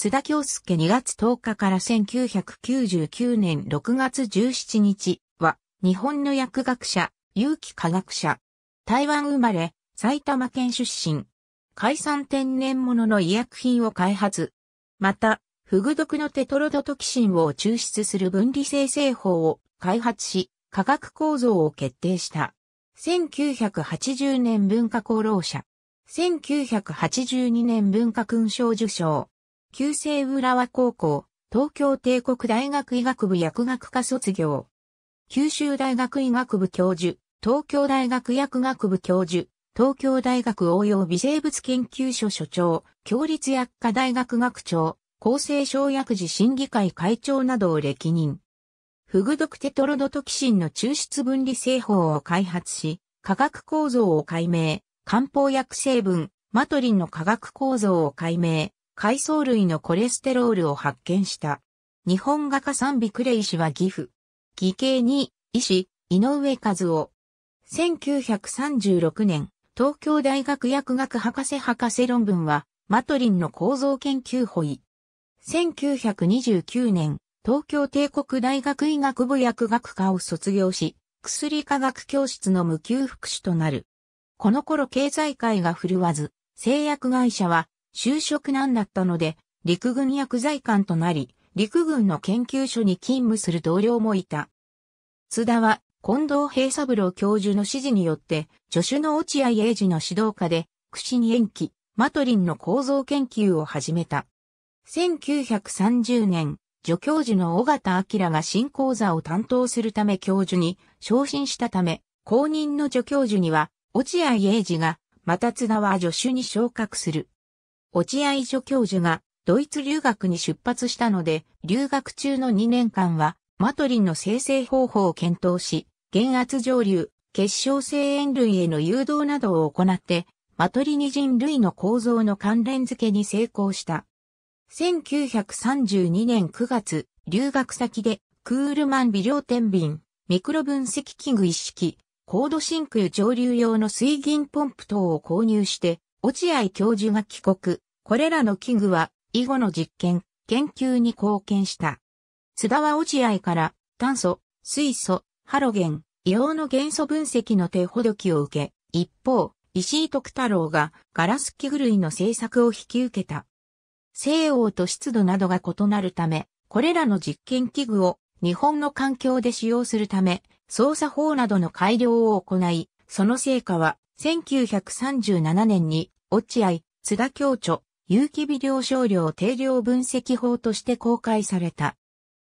津田京介2月10日から1999年6月17日は、日本の薬学者、有機科学者。台湾生まれ、埼玉県出身。海産天然物の医薬品を開発。また、フグ毒のテトロドトキシンを抽出する分離生成法を開発し、化学構造を決定した。1980年文化功労者。1982年文化勲章受章。旧制浦和高校、東京帝国大学医学部薬学科卒業。九州大学医学部教授、東京大学薬学部教授、東京大学応用微生物研究所所長、共立薬科大学学長、厚生省薬事審議会会長などを歴任。フグ毒テトロドトキシンの抽出分離製法を開発し、化学構造を解明、漢方薬成分、マトリンの化学構造を解明、海藻類のコレステロールを発見した。日本画家三美クレイ氏は岐阜。義兄に、医師、井上和夫。1936年、東京大学薬学博士博士論文は、マトリンの構造研究保位。1929年、東京帝国大学医学部薬学科を卒業し、薬科学教室の無給副士となる。この頃経済界が振るわず、製薬会社は就職難だったので、陸軍薬剤官となり、陸軍の研究所に勤務する同僚もいた。津田は、近藤平三郎教授の指示によって、助手の落合英二の指導下で、串に延期、マトリンの構造研究を始めた。1930年、助教授の尾形明が新講座を担当するため教授に昇進したため、後任の助教授には、落合英二が、また津田は助手に昇格する。落合所教授がドイツ留学に出発したので、留学中の2年間は、マトリンの生成方法を検討し、減圧上流、結晶性塩類への誘導などを行って、マトリニ人類の構造の関連付けに成功した。1932年9月、留学先で、クールマン微量天秤、ミクロ分析器具一式、高度真空上流用の水銀ポンプ等を購入して、落合教授が帰国、これらの器具は以後の実験、研究に貢献した。津田は落合から炭素、水素、ハロゲン、硫黄の元素分析の手ほどきを受け、一方、石井徳太郎がガラス器具類の製作を引き受けた。西欧と湿度などが異なるため、これらの実験器具を日本の環境で使用するため、操作法などの改良を行い、その成果は1937年に、落合、津田教著、有機微量少量定量分析法として公開された。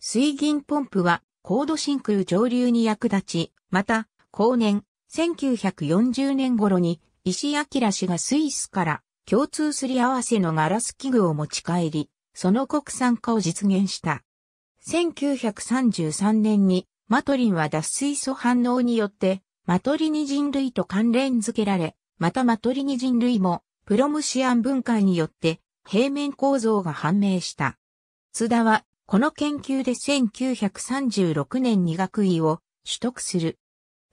水銀ポンプは、高度真空上流に役立ち、また、後年、1940年頃に、石明氏がスイスから共通すり合わせのガラス器具を持ち帰り、その国産化を実現した。1933年に、マトリンは脱水素反応によってマトリニ人類と関連付けられ、またマトリニ人類も、プロムシアン分解によって、平面構造が判明した。津田は、この研究で1936年に学位を取得する。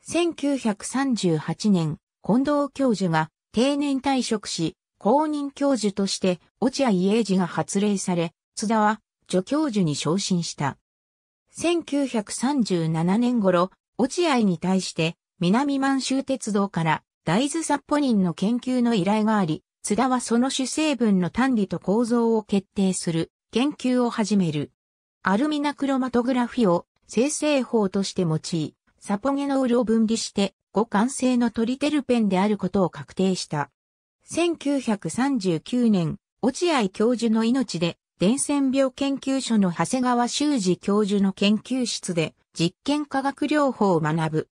1938年、近藤教授が定年退職し、公認教授として落合英治が発令され、津田は助教授に昇進した。1937年頃、落合に対して南満州鉄道から大豆サッポニンの研究の依頼があり、津田はその主成分の単理と構造を決定する研究を始める。アルミナクロマトグラフィを生成法として用い、サポゲノールを分離して互換性のトリテルペンであることを確定した。1939年、落合教授の命で伝染病研究所の長谷川修二教授の研究室で実験科学療法を学ぶ。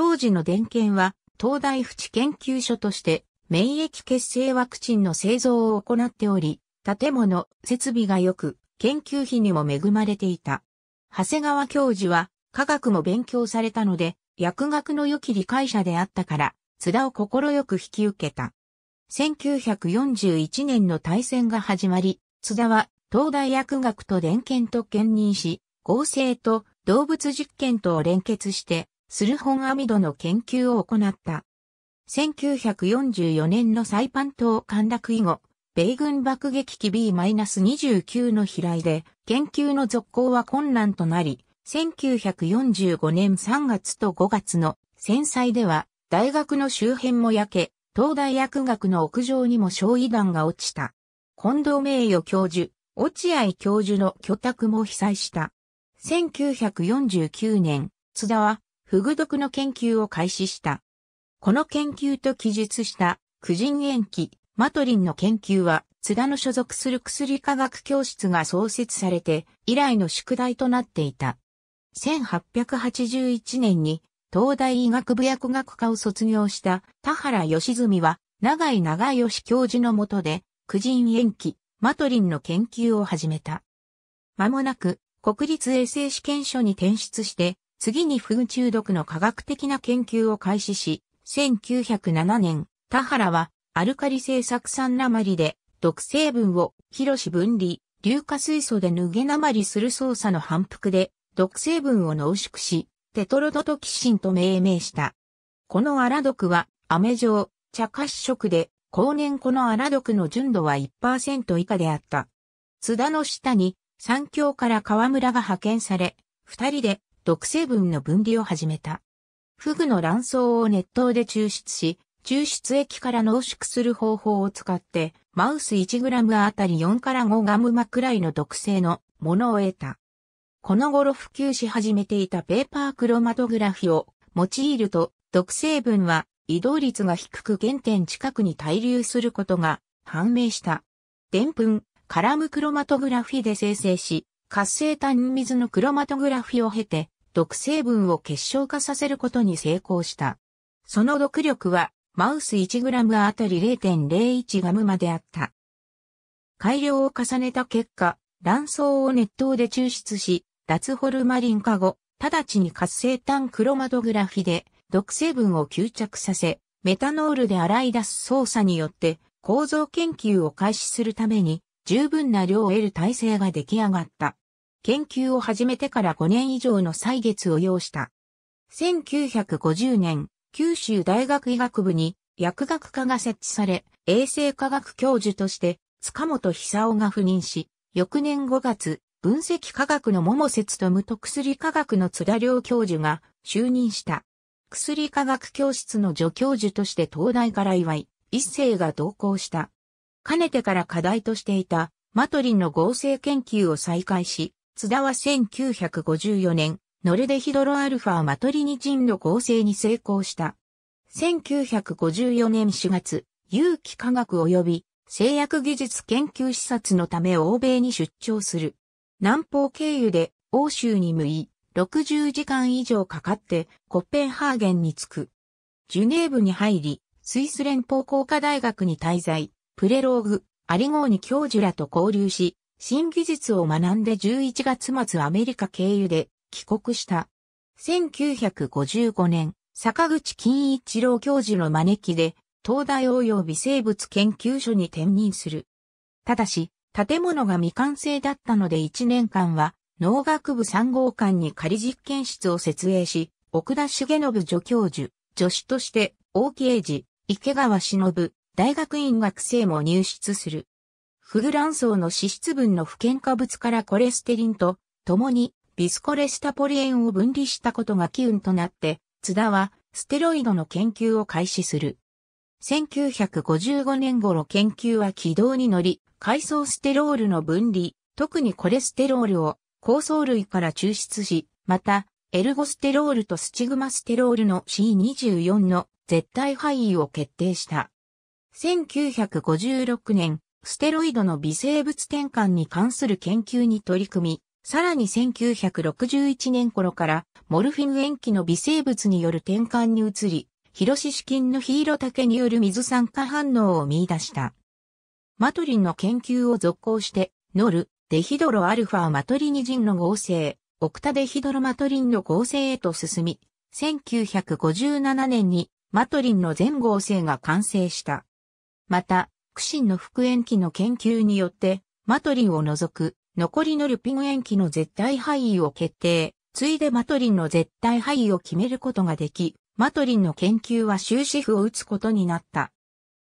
当時の電研は、東大淵研究所として、免疫血清ワクチンの製造を行っており、建物、設備が良く、研究費にも恵まれていた。長谷川教授は、科学も勉強されたので、薬学の良き理解者であったから、津田を快く引き受けた。1941年の大戦が始まり、津田は東大薬学と電検と兼任し、合成と動物実験とを連結してスルホンアミドの研究を行った。1944年のサイパン島陥落以後、米軍爆撃機 B-29 の飛来で、研究の続行は困難となり、1945年3月と5月の戦災では、大学の周辺も焼け、東大薬学の屋上にも焼夷弾が落ちた。近藤名誉教授、落合教授の居宅も被災した。1949年、津田はフグ毒の研究を開始した。この研究と記述した苦人塩基、マトリンの研究は、津田の所属する薬科学教室が創設されて、以来の宿題となっていた。1881年に、東大医学部薬学科を卒業した田原義純は、長井長義教授のもとで、苦人塩基、マトリンの研究を始めた。間もなく、国立衛生試験所に転出して、次にフグ中毒の科学的な研究を開始し、1907年、田原はアルカリ性酢酸鉛で毒成分を広し分離、硫化水素で脱げ鉛する操作の反復で毒成分を濃縮し、テトロドトキシンと命名した。このアラ毒は、飴状、茶褐色で、後年このアラ毒の純度は1%以下であった。津田の下に、三強から河村が派遣され、二人で毒成分の分離を始めた。フグの卵巣を熱湯で抽出し、抽出液から濃縮する方法を使って、マウス 1g あたり4から 5g くらいの毒性のものを得た。この頃普及し始めていたペーパークロマトグラフィを用いると、毒成分は移動率が低く原点近くに滞留することが判明した。でんぷん、カラムクロマトグラフィで生成し、活性炭水のクロマトグラフィを経て、毒成分を結晶化させることに成功した。その毒力はマウス 1g あたり 0.01g まであった。改良を重ねた結果、卵巣を熱湯で抽出し、脱ホルマリン化後、直ちに活性炭クロマトグラフィで毒成分を吸着させ、メタノールで洗い出す操作によって構造研究を開始するために十分な量を得る体制が出来上がった。研究を始めてから5年以上の歳月を要した。1950年、九州大学医学部に薬学科が設置され、衛生科学教授として塚本久夫が赴任し、翌年5月、分析科学の桃節と無と薬科学の津田良教授が就任した。薬科学教室の助教授として東大から祝い、一世が同行した。かねてから課題としていた、マトリンの合成研究を再開し、津田は1954年、ノルデヒドロアルファマトリニチンの合成に成功した。1954年4月、有機化学及び製薬技術研究視察のため欧米に出張する。南方経由で欧州に向い、60時間以上かかってコッペンハーゲンに着く。ジュネーブに入り、スイス連邦工科大学に滞在、プレローグ、アリゴーに教授らと交流し、新技術を学んで11月末アメリカ経由で帰国した。1955年、坂口金一郎教授の招きで、東大応用微生物研究所に転任する。ただし、建物が未完成だったので1年間は、農学部3号館に仮実験室を設営し、奥田重信助教授、助手として、大木英治、池川忍、大学院学生も入室する。フグランの脂質分の不健化物からコレステリンと共にビスコレスタポリエンを分離したことが機運となって、津田はステロイドの研究を開始する。1955年頃研究は軌道に乗り、海藻ステロールの分離、特にコレステロールを構想類から抽出し、また、エルゴステロールとスチグマステロールの C24 の絶対範囲を決定した。1956年、ステロイドの微生物転換に関する研究に取り組み、さらに1961年頃からモルフィン塩基の微生物による転換に移り、広ロシ菌のヒーロタケによる水酸化反応を見出した。マトリンの研究を続行して、ノル、デヒドロアルファマトリニジンの合成、オクタデヒドロマトリンの合成へと進み、1957年にマトリンの全合成が完成した。また、苦心の復縁期の研究によって、マトリンを除く、残りのルピン塩基の絶対範囲を決定、ついでマトリンの絶対範囲を決めることができ、マトリンの研究は終止符を打つことになった。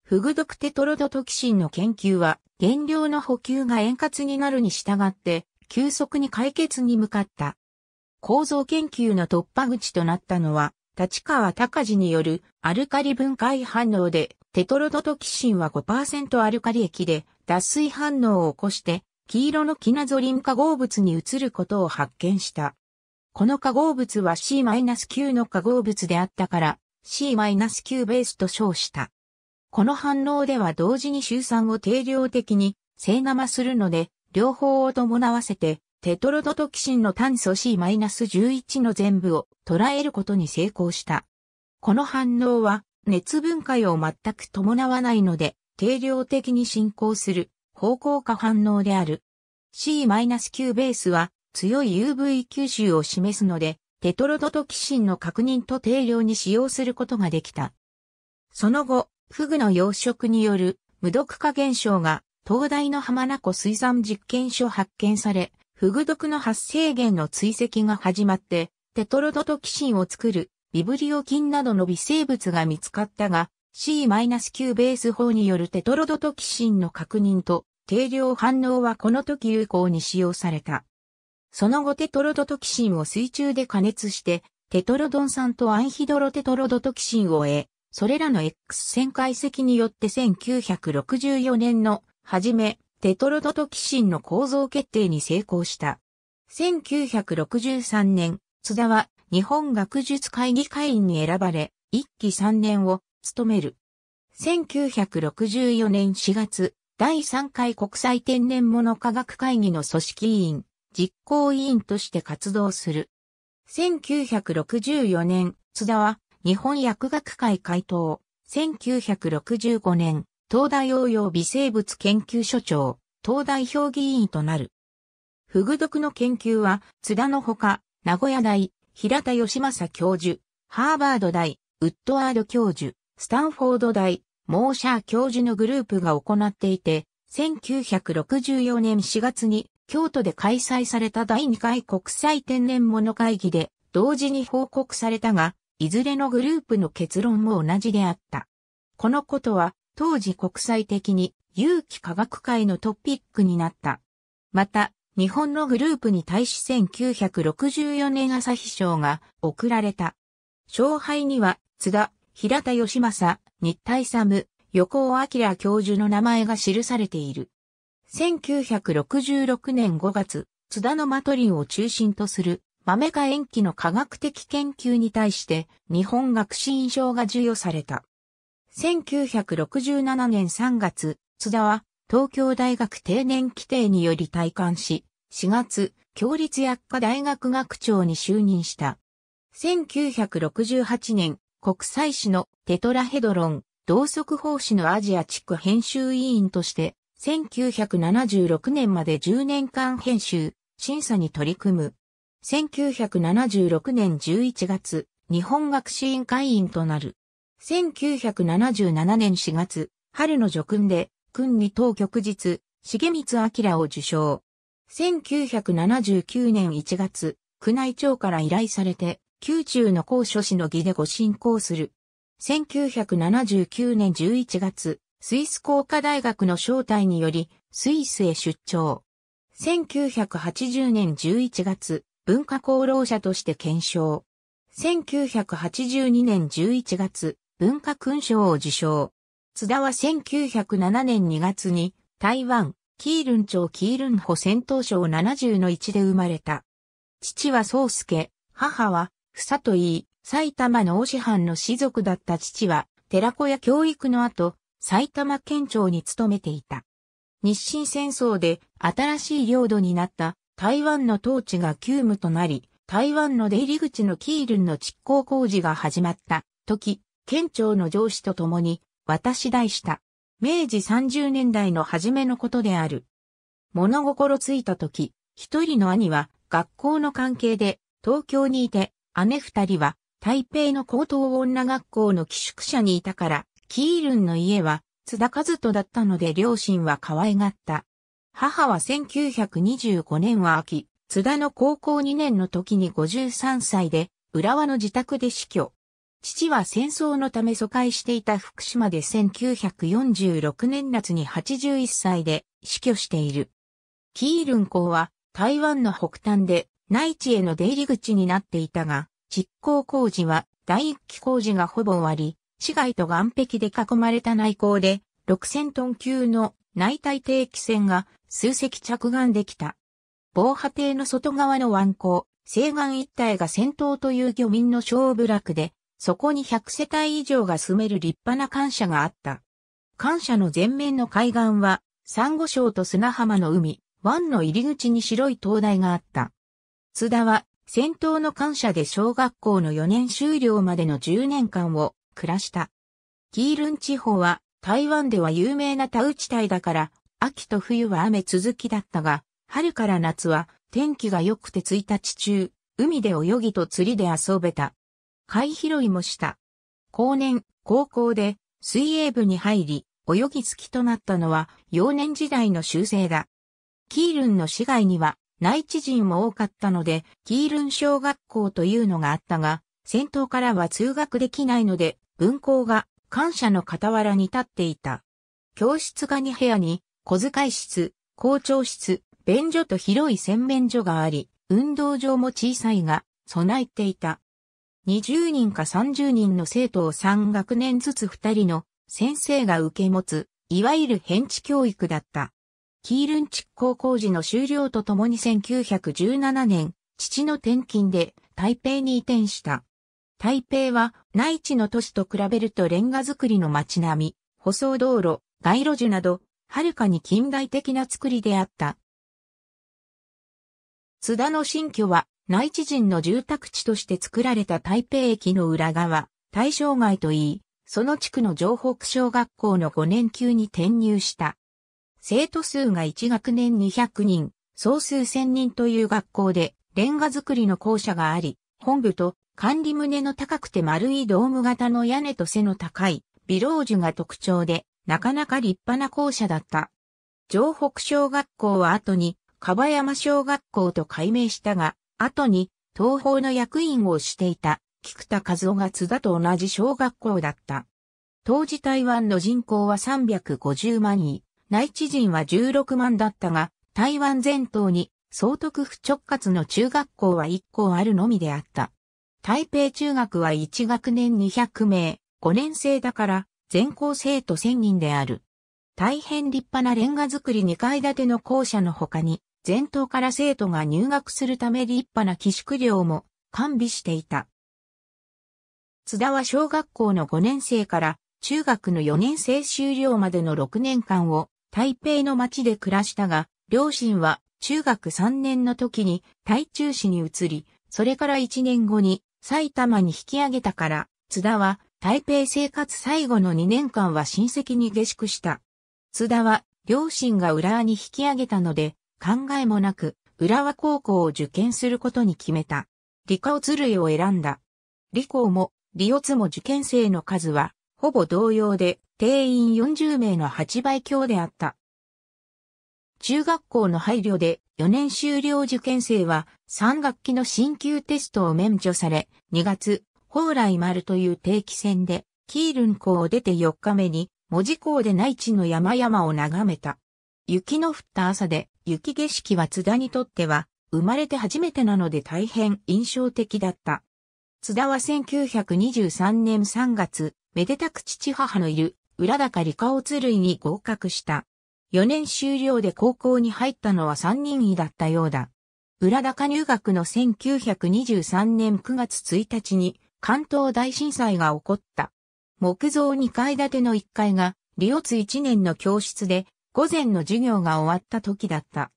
フグ毒テトロドトキシンの研究は、原料の補給が円滑になるに従って、急速に解決に向かった。構造研究の突破口となったのは、立川隆治によるアルカリ分解反応でテトロドトキシンは5%アルカリ液で脱水反応を起こして黄色のキナゾリン化合物に移ることを発見した。この化合物は C-9 の化合物であったから C-9 ベースと称した。この反応では同時に周酸を定量的に正生するので両方を伴わせてテトロドトキシンの炭素 C-11 の全部を捉えることに成功した。この反応は熱分解を全く伴わないので、定量的に進行する方向化反応である。C-Q ベースは強い UV 吸収を示すので、テトロドトキシンの確認と定量に使用することができた。その後、フグの養殖による無毒化現象が東大の浜名湖水産実験所発見され、フグ毒の発生源の追跡が始まって、テトロドトキシンを作るビブリオ菌などの微生物が見つかったが、C-9 ベース法によるテトロドトキシンの確認と定量反応はこの時有効に使用された。その後テトロドトキシンを水中で加熱して、テトロドン酸とアンヒドロテトロドトキシンを得、それらの X 線解析によって1964年の初め、テトロドトキシンの構造決定に成功した。1963年、津田は日本学術会議会員に選ばれ、一期三年を務める。1964年4月、第3回国際天然物科学会議の組織委員、実行委員として活動する。1964年、津田は日本薬学会会頭。1965年、東大応用微生物研究所長、東大評議員となる。フグ毒の研究は津田のほか、名古屋大、平田義正教授、ハーバード大、ウッドワード教授、スタンフォード大、モーシャー教授のグループが行っていて、1964年4月に京都で開催された第2回国際天然物会議で同時に報告されたが、いずれのグループの結論も同じであった。このことは当時国際的に有機化学界のトピックになった。また、日本のグループに対し1964年朝日賞が贈られた。勝敗には、津田、平田義正、日サム、横尾明教授の名前が記されている。1966年5月、津田のマトリンを中心とする豆化塩基の科学的研究に対して日本学士院賞が授与された。1967年3月、津田は東京大学定年規定により退官し、4月、共立薬科大学学長に就任した。1968年、国際誌のテトラヘドロン、同速法誌のアジア地区編集委員として、1976年まで10年間編集、審査に取り組む。1976年11月、日本学士院会員となる。1977年4月、春の叙勲で、君に当局日、重光明を受賞。1979年1月、宮内庁から依頼されて、宮中の高所司の儀でご進行する。1979年11月、スイス工科大学の招待により、スイスへ出張。1980年11月、文化功労者として検証。1982年11月、文化勲章を受賞。津田は1907年2月に台湾、キールン町キールンホ戦闘省70の1で生まれた。父は宗介、母は、房といい、埼玉の大師藩の士族だった父は、寺子屋教育の後、埼玉県庁に勤めていた。日清戦争で新しい領土になった台湾の統治が急務となり、台湾の出入り口のキールンの築行工事が始まった時、県庁の上司と共に渡し台した明治30年代の初めのことである。物心ついた時、一人の兄は学校の関係で東京にいて、姉二人は台北の高等女学校の寄宿舎にいたから、キールンの家は津田和人だったので両親は可愛がった。母は1925年は秋、津田の高校2年の時に53歳で、浦和の自宅で死去。父は戦争のため疎開していた福島で1946年夏に81歳で死去している。キールン港は台湾の北端で内地への出入り口になっていたが、実行工事は第一期工事がほぼ終わり、市街と岸壁で囲まれた内港で6000トン級の内帯定期船が数隻着岸できた。防波堤の外側の湾口、西岸一帯が戦闘という漁民の小部落で、そこに100世帯以上が住める立派な感謝があった。感謝の前面の海岸は、サンゴ礁と砂浜の海、湾の入り口に白い灯台があった。津田は、戦闘の感謝で小学校の4年終了までの10年間を暮らした。キールン地方は、台湾では有名な田内帯だから、秋と冬は雨続きだったが、春から夏は天気が良くて1日中、海で泳ぎと釣りで遊べた。貝拾いもした。後年、高校で水泳部に入り、泳ぎ付きとなったのは幼年時代の修正だ。キールンの市街には内地人も多かったので、キールン小学校というのがあったが、先頭からは通学できないので、分校が感謝の傍らに立っていた。教室が2部屋に、小遣い室、校長室、便所と広い洗面所があり、運動場も小さいが、備えていた。20人か30人の生徒を3学年ずつ2人の先生が受け持つ、いわゆる変地教育だった。キールン築高工事の終了とともに1917年、父の転勤で台北に移転した。台北は内地の都市と比べるとレンガ造りの街並み、舗装道路、街路樹など、はるかに近代的な作りであった。津田の新居は内地人の住宅地として作られた台北駅の裏側、大正街といい、その地区の城北小学校の5年級に転入した。生徒数が1学年200人、総数1000人という学校で、レンガ造りの校舎があり、本部と管理棟の高くて丸いドーム型の屋根と背の高い、ビロージュが特徴で、なかなか立派な校舎だった。城北小学校は後に、かばやま小学校と改名したが、後に東方の役員をしていた菊田和夫が津田と同じ小学校だった。当時台湾の人口は350万人、内地人は16万だったが、台湾全島に総督府直轄の中学校は1校あるのみであった。台北中学は1学年200名、5年生だから全校生徒1000人である。大変立派なレンガ造り2階建ての校舎の他に、全頭から生徒が入学するため立派な寄宿寮も完備していた。津田は小学校の5年生から中学の4年生終了までの6年間を台北の町で暮らしたが、両親は中学3年の時に台中市に移り、それから1年後に埼玉に引き上げたから、津田は台北生活最後の2年間は親戚に下宿した。津田は両親が浦和に引き上げたので、考えもなく、浦和高校を受験することに決めた。理科を鶴類を選んだ。理校も、理オツも受験生の数は、ほぼ同様で、定員40名の8倍強であった。中学校の配慮で4年修了受験生は3学期の進級テストを免除され、2月、蓬莱丸という定期船で、キールン校を出て4日目に、文字校で内地の山々を眺めた。雪の降った朝で、雪景色は津田にとっては、生まれて初めてなので大変印象的だった。津田は1923年3月、めでたく父母のいる、浦高理科をる類に合格した。4年終了で高校に入ったのは3人位だったようだ。浦高入学の1923年9月1日に関東大震災が起こった。木造2階建ての1階が、リオツ1年の教室で午前の授業が終わった時だった。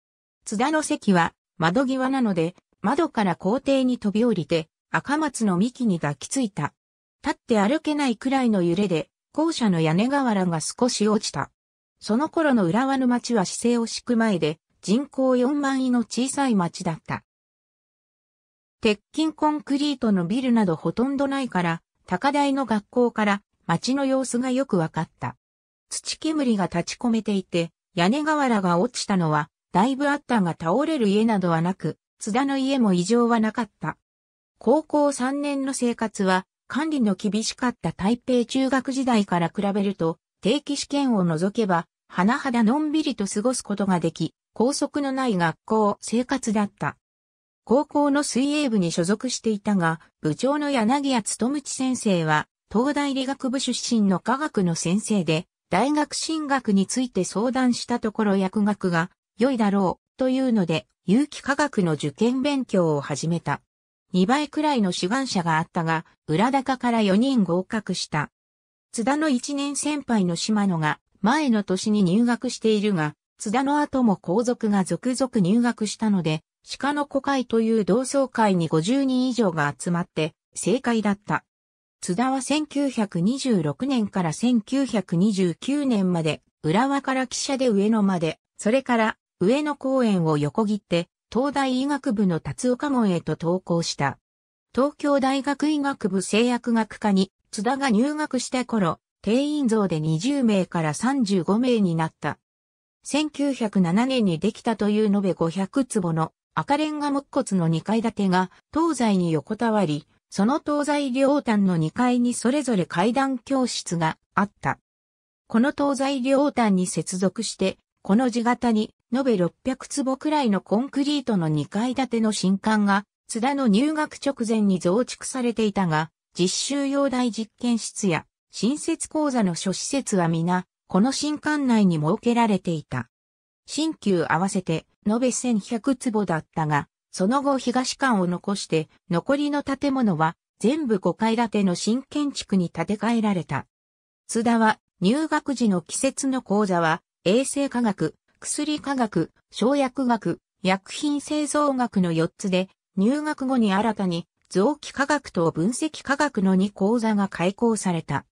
津田の席は窓際なので、窓から校庭に飛び降りて、赤松の幹に抱きついた。立って歩けないくらいの揺れで、校舎の屋根瓦が少し落ちた。その頃の浦和の町は姿勢を敷く前で、人口4万位の小さい町だった。鉄筋コンクリートのビルなどほとんどないから、高台の学校から町の様子がよくわかった。土煙が立ち込めていて、屋根瓦が落ちたのは、だいぶあったが倒れる家などはなく、津田の家も異常はなかった。高校3年の生活は、管理の厳しかった台北中学時代から比べると、定期試験を除けば、甚だのんびりと過ごすことができ、高速のない学校生活だった。高校の水泳部に所属していたが、部長の柳谷ち先生は、東大理学部出身の科学の先生で、大学進学について相談したところ薬学が良いだろうというので有機化学の受験勉強を始めた。2倍くらいの志願者があったが、裏高から4人合格した。津田の1年先輩の島野が前の年に入学しているが、津田の後も皇族が続々入学したので、鹿の子会という同窓会に50人以上が集まって、正解だった。津田は1926年から1929年まで、浦和から汽車で上野まで、それから上野公園を横切って、東大医学部の達岡門へと投稿した。東京大学医学部製薬学科に津田が入学した頃、定員増で20名から35名になった。1907年にできたという延べ500坪の赤レンガ木骨の2階建てが東西に横たわり、その東西両端の2階にそれぞれ階段教室があった。この東西両端に接続して、この字型に延べ600坪くらいのコンクリートの2階建ての新館が、津田の入学直前に増築されていたが、実習用大実験室や新設講座の諸施設は皆、この新館内に設けられていた。新旧合わせて延べ1100坪だったが、その後東館を残して、残りの建物は全部5階建ての新建築に建て替えられた。津田は入学時の季節の講座は、衛生科学、薬科学、生薬学、薬品製造学の4つで、入学後に新たに臓器科学と分析科学の2講座が開講された。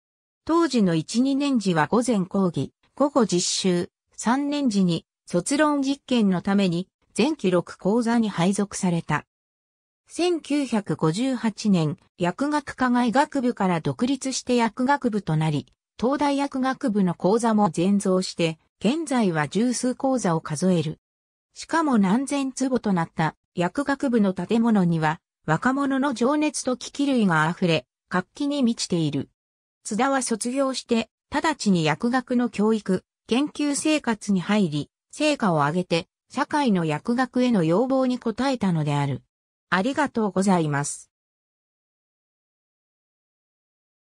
当時の1、2年時は午前講義、午後実習、3年時に卒論実験のために全記録講座に配属された。1958年、薬学科外学部から独立して薬学部となり、東大薬学部の講座も全増して、現在は十数講座を数える。しかも何千坪となった薬学部の建物には、若者の情熱と危機類が溢れ、活気に満ちている。津田は卒業して、直ちに薬学の教育、研究生活に入り、成果を上げて、社会の薬学への要望に応えたのである。ありがとうございます。